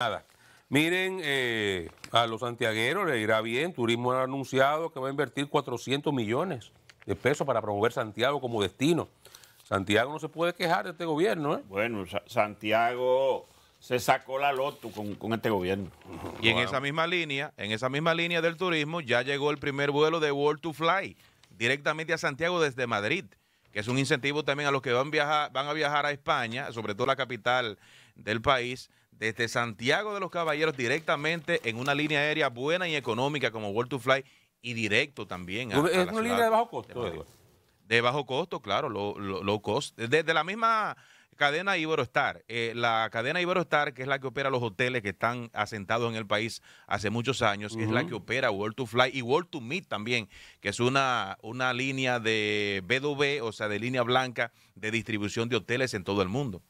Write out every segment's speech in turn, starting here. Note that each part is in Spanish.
Nada. Miren, eh, a los santiagueros le irá bien. Turismo ha anunciado que va a invertir 400 millones de pesos para promover Santiago como destino. Santiago no se puede quejar de este gobierno. ¿eh? Bueno, Santiago se sacó la loto con, este gobierno. Y en esa misma línea, en esa misma línea del turismo, ya llegó el primer vuelo de World to Fly directamente a Santiago desde Madrid, que es un incentivo también a los que van, van a viajar a España, sobre todo la capital del país desde Santiago de los Caballeros directamente en una línea aérea buena y económica como World to Fly y directo también. es una línea de bajo costo. De, bajo costo, claro, low, cost. Desde la misma cadena Iberostar, eh, la cadena Iberostar, que es la que opera los hoteles que están asentados en el país hace muchos años, es la que opera World to Fly y World to Meet también, que es una, una línea de B2B, o sea, de línea blanca de distribución de hoteles en todo el mundo.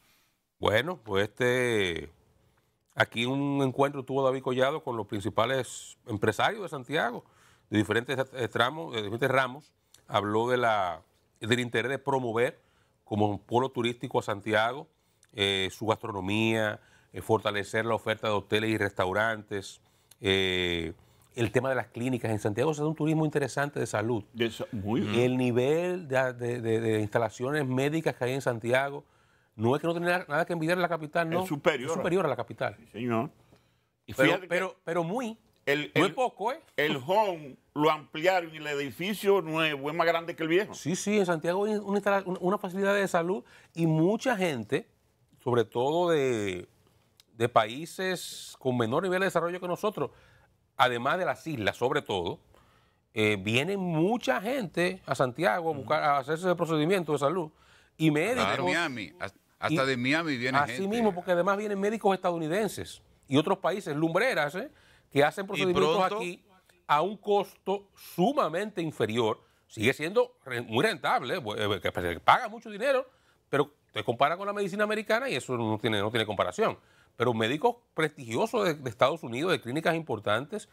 Bueno, pues este Aquí un encuentro tuvo David Collado con los principales empresarios de Santiago, de diferentes eh, tramos, de diferentes ramos. Habló del interés de promover como un polo turístico a Santiago, eh, su gastronomía, eh, fortalecer la oferta de hoteles y restaurantes, el tema de las clínicas en Santiago, es un turismo interesante de salud. Mm. El nivel de instalaciones médicas que hay en Santiago, no es que no tenga nada que envidiar a la capital, no. Es superior. superior a la capital. Sí, señor. pero, pero, muy. muy poco, ¿eh? El home lo ampliaron y el edificio nuevo es más grande que el viejo. Sí, sí, en Santiago hay una, facilidad de salud y mucha gente, sobre todo de, países con menor nivel de desarrollo que nosotros, además de las islas, sobre todo, eh, viene mucha gente a Santiago a buscar hacerse el procedimiento de salud y médicos. Claro, Miami. Hasta de Miami viene así Así mismo, porque además vienen médicos estadounidenses y otros países, lumbreras, ¿eh? que hacen procedimientos aquí a un costo sumamente inferior. Sigue siendo muy rentable, eh, paga mucho dinero, pero te compara con la medicina americana y eso no tiene, no tiene comparación. Pero médicos prestigiosos de, de Estados Unidos, de clínicas importantes,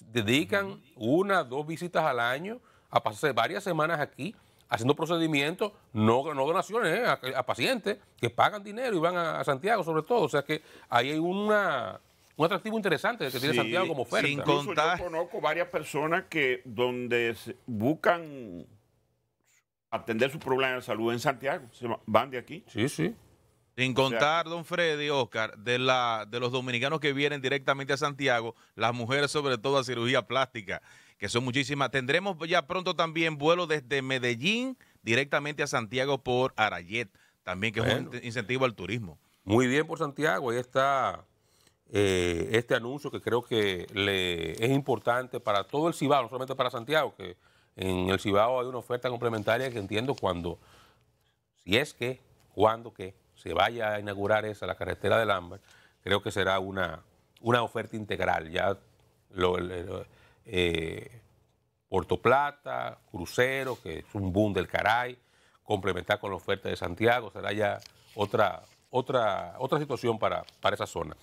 dedican una, dos visitas al año a pasarse varias semanas aquí haciendo procedimientos, no, donaciones, eh, a, pacientes que pagan dinero y van a, Santiago sobre todo. O sea que ahí hay una, un atractivo interesante que tiene Santiago como oferta. Sin Yo conozco varias personas que donde buscan atender sus problemas de salud en Santiago, van de aquí. Sí, sí. Sin contar, don Freddy, Oscar, de, la, de los dominicanos que vienen directamente a Santiago, las mujeres sobre todo a cirugía plástica que son muchísimas. Tendremos ya pronto también vuelo desde Medellín directamente a Santiago por Arayet, también que es un incentivo al turismo. Muy bien por Santiago, ahí está eh, este anuncio que creo que le, es importante para todo el Cibao, no solamente para Santiago, que en el Cibao hay una oferta complementaria que entiendo cuando, si es que, cuando que se vaya a inaugurar esa, la carretera del Ámbar, creo que será una, una oferta integral. Ya lo, eh, Puerto Plata, crucero, que es un boom del caray, complementar con la oferta de Santiago, será ya otra, otra, otra situación para, para esa zona.